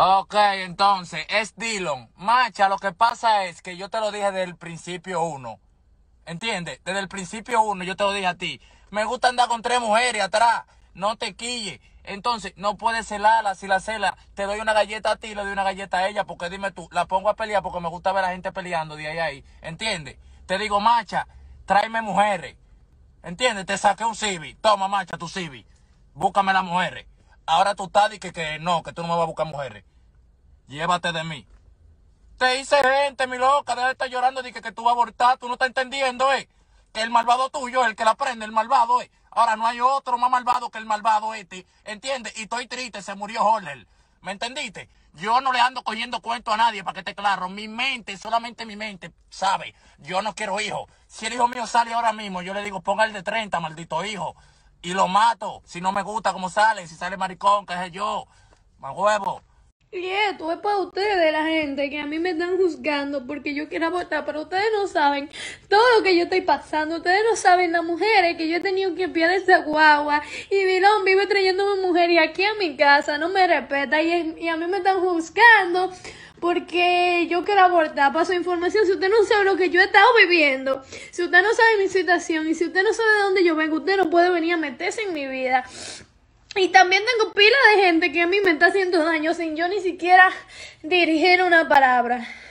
Ok, entonces, es Dylan, Macha, lo que pasa es que yo te lo dije desde el principio uno. ¿Entiendes? Desde el principio uno yo te lo dije a ti. Me gusta andar con tres mujeres atrás. No te quille. Entonces, no puedes celarla. Si la cela, te doy una galleta a ti, le doy una galleta a ella. Porque dime tú, la pongo a pelear porque me gusta ver a la gente peleando de ahí a ahí. ¿Entiendes? Te digo, macha, tráeme mujeres. ¿Entiendes? Te saqué un civi. Toma, macha, tu civi. Búscame las mujeres. Ahora tú estás y que, que no, que tú no me vas a buscar mujeres. Llévate de mí. Te hice gente, mi loca, deja de estar llorando dije que, tú vas a abortar. Tú no estás entendiendo, eh. Que el malvado tuyo es el que la prende, el malvado, eh. Ahora no hay otro más malvado que el malvado este. ¿Entiendes? Y estoy triste, se murió Holler, ¿Me entendiste? Yo no le ando cogiendo cuento a nadie, para que esté claro. Mi mente, solamente mi mente, sabe. Yo no quiero hijo. Si el hijo mío sale ahora mismo, yo le digo, ponga el de 30, maldito hijo y lo mato. Si no me gusta cómo sale, si sale maricón, qué sé yo, más huevo. Y esto es para ustedes, la gente, que a mí me están juzgando porque yo quiero votar, pero ustedes no saben todo lo que yo estoy pasando. Ustedes no saben las mujeres que yo he tenido que enviar esa guagua. Y Vilón vive trayéndome mujer y aquí a mi casa no me respeta y, y a mí me están juzgando porque yo quiero abortar, paso información, si usted no sabe lo que yo he estado viviendo, si usted no sabe mi situación y si usted no sabe de dónde yo vengo, usted no puede venir a meterse en mi vida. Y también tengo pila de gente que a mí me está haciendo daño sin yo ni siquiera dirigir una palabra.